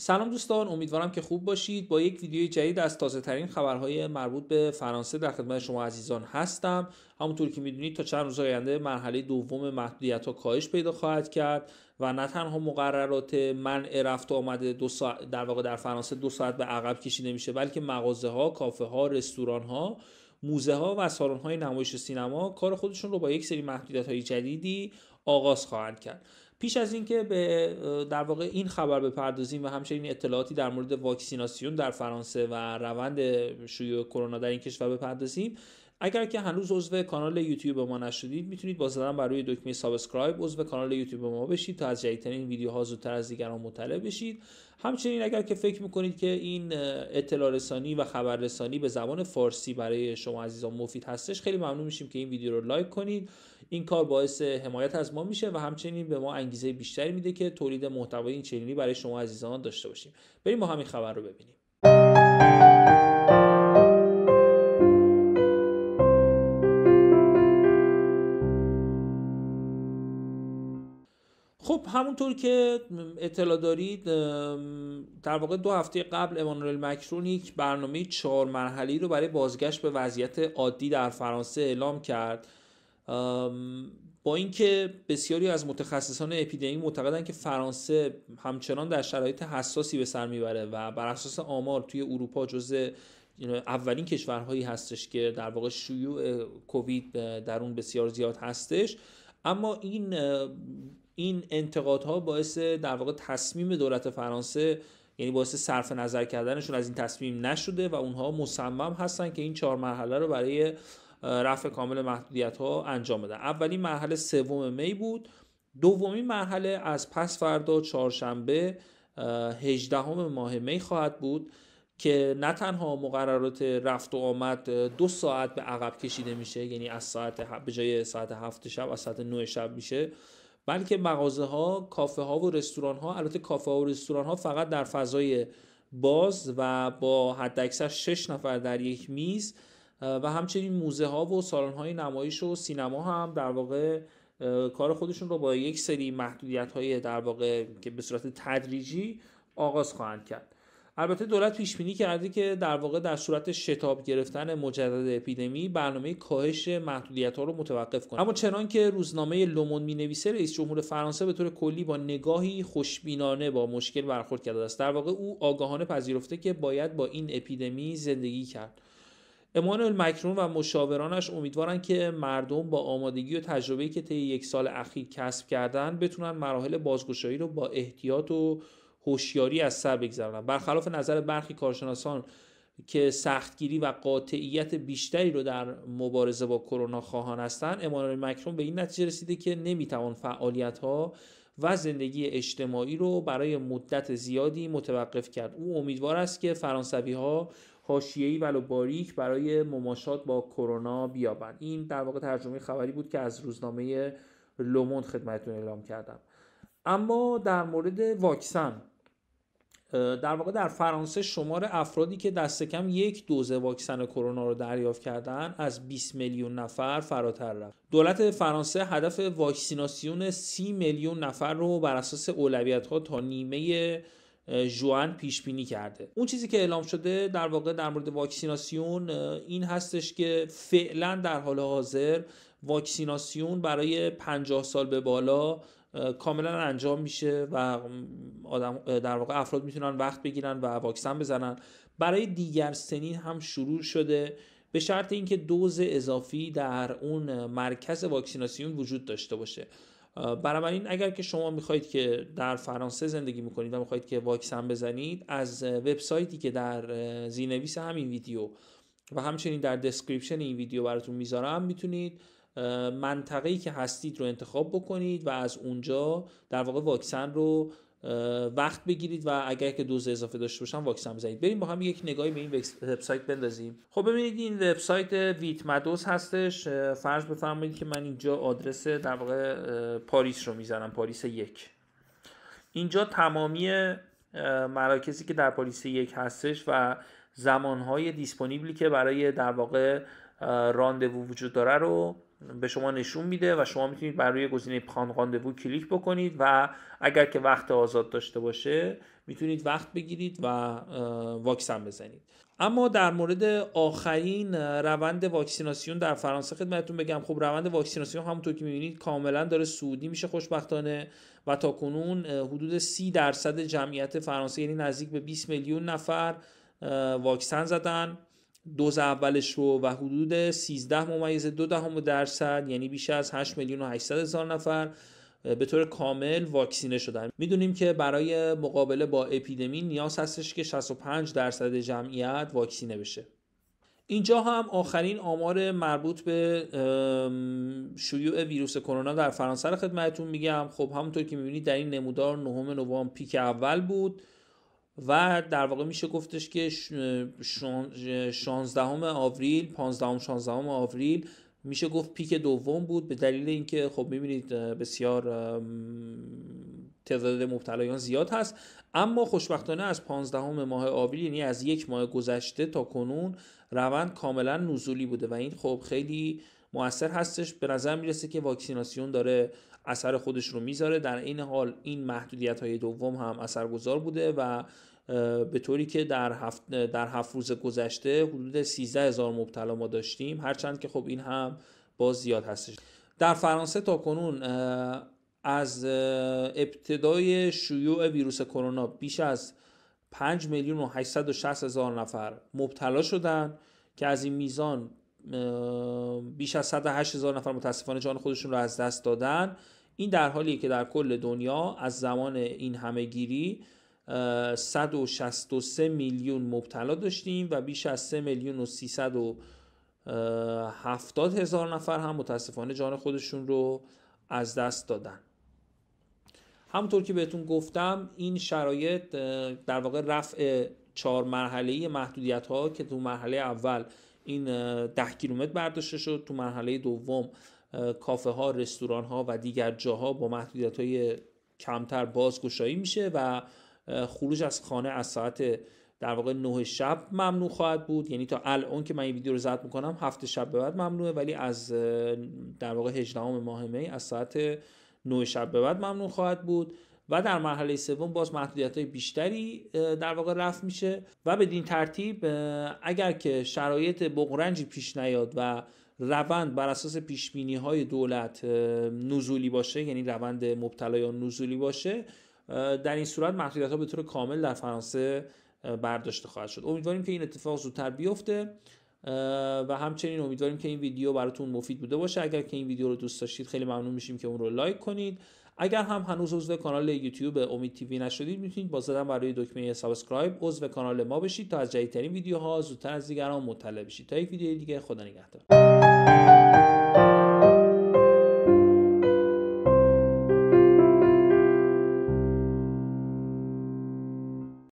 سلام دوستان امیدوارم که خوب باشید با یک ویدیو جدید از تازه ترین خبرهای مربوط به فرانسه در خدمت شما عزیزان هستم همونطور که میدونید تا چند روز آینده مرحله دوم محدودیت ها کاهش پیدا خواهد کرد و نه تنها مقررات من رفت و آمده دو در واقع در فرانسه دو ساعت به عقب کشیده میشه بلکه مغازه ها کافه ها رستوران ها موزه ها و سالن های نمایش سینما کار خودشون رو با یک سری محدودیت های جدیدی آغاز خواهند کرد پیش از اینکه به در واقع این خبر بپردازیم و همچنین اطلاعاتی در مورد واکسیناسیون در فرانسه و روند شیوع کرونا در این کشور بپردازیم اگر که هنوز عضو کانال یوتیوب ما نشدید میتونید با زدن بر روی دکمه سابسکرایب عضو کانال یوتیوب ما بشید تا از جدیدترین ویدیوها زودتر از دیگران مطلع بشید همچنین اگر که فکر میکنید که این اطلاع رسانی و خبررسانی به زبان فارسی برای شما عزیزان مفید هستش خیلی ممنون میشیم که این ویدیو رو لایک کنید این کار باعث حمایت از ما میشه و همچنین به ما انگیزه بیشتری میده که تولید محتوای این چنینی برای شما عزیزان داشته باشیم بریم با همین خبر رو ببینیم خب همونطور که اطلاع دارید در واقع دو هفته قبل امانوئل مکرون یک برنامه چهار مرحله‌ای رو برای بازگشت به وضعیت عادی در فرانسه اعلام کرد با اینکه بسیاری از متخصصان اپیدمی معتقدند که فرانسه همچنان در شرایط حساسی به سر میبره و بر اساس آمار توی اروپا جزء یعنی اولین کشورهایی هستش که در واقع شیوع کووید در اون بسیار زیاد هستش اما این این انتقادها باعث در واقع تصمیم دولت فرانسه یعنی باعث صرف نظر کردنشون از این تصمیم نشده و اونها مصمم هستن که این چهار مرحله رو برای رفع کامل محدودیت ها انجام بدن اولین مرحله سوم می بود دومی مرحله از پس فردا چهارشنبه 18 ماه می خواهد بود که نه تنها مقررات رفت و آمد دو ساعت به عقب کشیده میشه یعنی از ساعت به جای ساعت هفت شب از ساعت 9 شب میشه بلکه مغازه ها کافه ها و رستوران ها البته کافه ها و رستوران ها فقط در فضای باز و با حداکثر شش نفر در یک میز و همچنین موزه ها و سالن های نمایش و سینما هم در واقع کار خودشون رو با یک سری محدودیت های در واقع که به صورت تدریجی آغاز خواهند کرد البته دولت پیش کرده که در واقع در صورت شتاب گرفتن مجدد اپیدمی برنامه کاهش محدودیت ها رو متوقف کنه اما چنان که روزنامه لومون می نویسه رئیس جمهور فرانسه به طور کلی با نگاهی خوشبینانه با مشکل برخورد کرده است در واقع او آگاهانه پذیرفته که باید با این اپیدمی زندگی کرد امانوئل مکرون و مشاورانش امیدوارن که مردم با آمادگی و تجربه که طی یک سال اخیر کسب کردن بتونن مراحل بازگشایی رو با احتیاط و هوشیاری از سر بگذارن برخلاف نظر برخی کارشناسان که سختگیری و قاطعیت بیشتری رو در مبارزه با کرونا خواهان هستند امانوئل مکرون به این نتیجه رسیده که نمیتوان فعالیت ها و زندگی اجتماعی رو برای مدت زیادی متوقف کرد او امیدوار است که فرانسوی ها حاشیه‌ای ولو باریک برای مماشات با کرونا بیابند این در واقع ترجمه خبری بود که از روزنامه لوموند خدمتتون اعلام کردم اما در مورد واکسن در واقع در فرانسه شمار افرادی که دست کم یک دوز واکسن کرونا رو دریافت کردن از 20 میلیون نفر فراتر رفت. دولت فرانسه هدف واکسیناسیون 30 میلیون نفر رو بر اساس اولویت تا نیمه جوان پیش بینی کرده اون چیزی که اعلام شده در واقع در مورد واکسیناسیون این هستش که فعلا در حال حاضر واکسیناسیون برای 50 سال به بالا کاملا انجام میشه و آدم در واقع افراد میتونن وقت بگیرن و واکسن بزنن برای دیگر سنین هم شروع شده به شرط اینکه دوز اضافی در اون مرکز واکسیناسیون وجود داشته باشه این اگر که شما میخواهید که در فرانسه زندگی میکنید و میخواهید که واکسن بزنید از وبسایتی که در زینویس همین ویدیو و همچنین در دسکریپشن این ویدیو براتون میذارم میتونید منطقه‌ای که هستید رو انتخاب بکنید و از اونجا در واقع واکسن رو وقت بگیرید و اگر که دوز اضافه داشته باشم واکسن بزنید بریم با هم یک نگاهی به این وبسایت بندازیم خب ببینید این وبسایت ویت هستش فرض بفرمایید که من اینجا آدرس در واقع پاریس رو میزنم پاریس یک اینجا تمامی مراکزی که در پاریس یک هستش و زمانهای دیسپونیبلی که برای در واقع راندوو وجود داره رو به شما نشون میده و شما میتونید بر روی گزینه پران بو کلیک بکنید و اگر که وقت آزاد داشته باشه میتونید وقت بگیرید و واکسن بزنید اما در مورد آخرین روند واکسیناسیون در فرانسه خدمتتون بگم خب روند واکسیناسیون همونطور که میبینید کاملا داره سعودی میشه خوشبختانه و تا کنون حدود 30 درصد جمعیت فرانسه یعنی نزدیک به 20 میلیون نفر واکسن زدن دوز اولش رو و حدود 13 ممیز دو دهم درصد یعنی بیش از 8 میلیون و 800 هزار نفر به طور کامل واکسینه شدن میدونیم که برای مقابله با اپیدمی نیاز هستش که 65 درصد جمعیت واکسینه بشه اینجا هم آخرین آمار مربوط به شیوع ویروس کرونا در فرانسه رو خدمتتون میگم خب همونطور که میبینید در این نمودار نهم نوامبر پیک اول بود و در واقع میشه گفتش که 16 آوریل 15 16 آوریل میشه گفت پیک دوم بود به دلیل اینکه خب میبینید بسیار تعداد مبتلایان زیاد هست اما خوشبختانه از 15 ماه آوریل یعنی از یک ماه گذشته تا کنون روند کاملا نزولی بوده و این خب خیلی مؤثر هستش به نظر میرسه که واکسیناسیون داره اثر خودش رو میذاره در این حال این محدودیت های دوم هم اثرگذار بوده و به طوری که در هفت, در هفت روز گذشته حدود 13 هزار مبتلا ما داشتیم هرچند که خب این هم باز زیاد هستش در فرانسه تا کنون از ابتدای شیوع ویروس کرونا بیش از 5 میلیون و 860 هزار نفر مبتلا شدن که از این میزان بیش از 108 هزار نفر متاسفانه جان خودشون رو از دست دادن این در حالیه که در کل دنیا از زمان این همه گیری 163 میلیون مبتلا داشتیم و بیش از 3 میلیون و 370 هزار نفر هم متاسفانه جان خودشون رو از دست دادن همونطور که بهتون گفتم این شرایط در واقع رفع چهار مرحله محدودیت ها که تو مرحله اول این ده کیلومتر برداشته شد تو مرحله دوم کافه ها رستوران ها و دیگر جاها با محدودیت های کمتر بازگشایی میشه و خروج از خانه از ساعت در واقع 9 شب ممنوع خواهد بود یعنی تا الان که من این ویدیو رو زد میکنم هفت شب به بعد ممنوعه ولی از در واقع هجدهم ماه می از ساعت نه شب به بعد ممنوع خواهد بود و در مرحله سوم باز محدودیت های بیشتری در واقع رفت میشه و بدین ترتیب اگر که شرایط بغرنجی پیش نیاد و روند بر اساس پیش بینی های دولت نزولی باشه یعنی روند مبتلایان نزولی باشه در این صورت محدودیت ها به طور کامل در فرانسه برداشته خواهد شد امیدواریم که این اتفاق زودتر بیفته و همچنین امیدواریم که این ویدیو براتون مفید بوده باشه اگر که این ویدیو رو دوست داشتید خیلی ممنون میشیم که اون رو لایک کنید اگر هم هنوز عضو کانال یوتیوب امید تیوی نشدید میتونید با زدن برای دکمه سابسکرایب عضو کانال ما بشید تا از جدیدترین ویدیوها زودتر از دیگران مطلع بشید تا یک ویدیو دیگه خدا نگهدار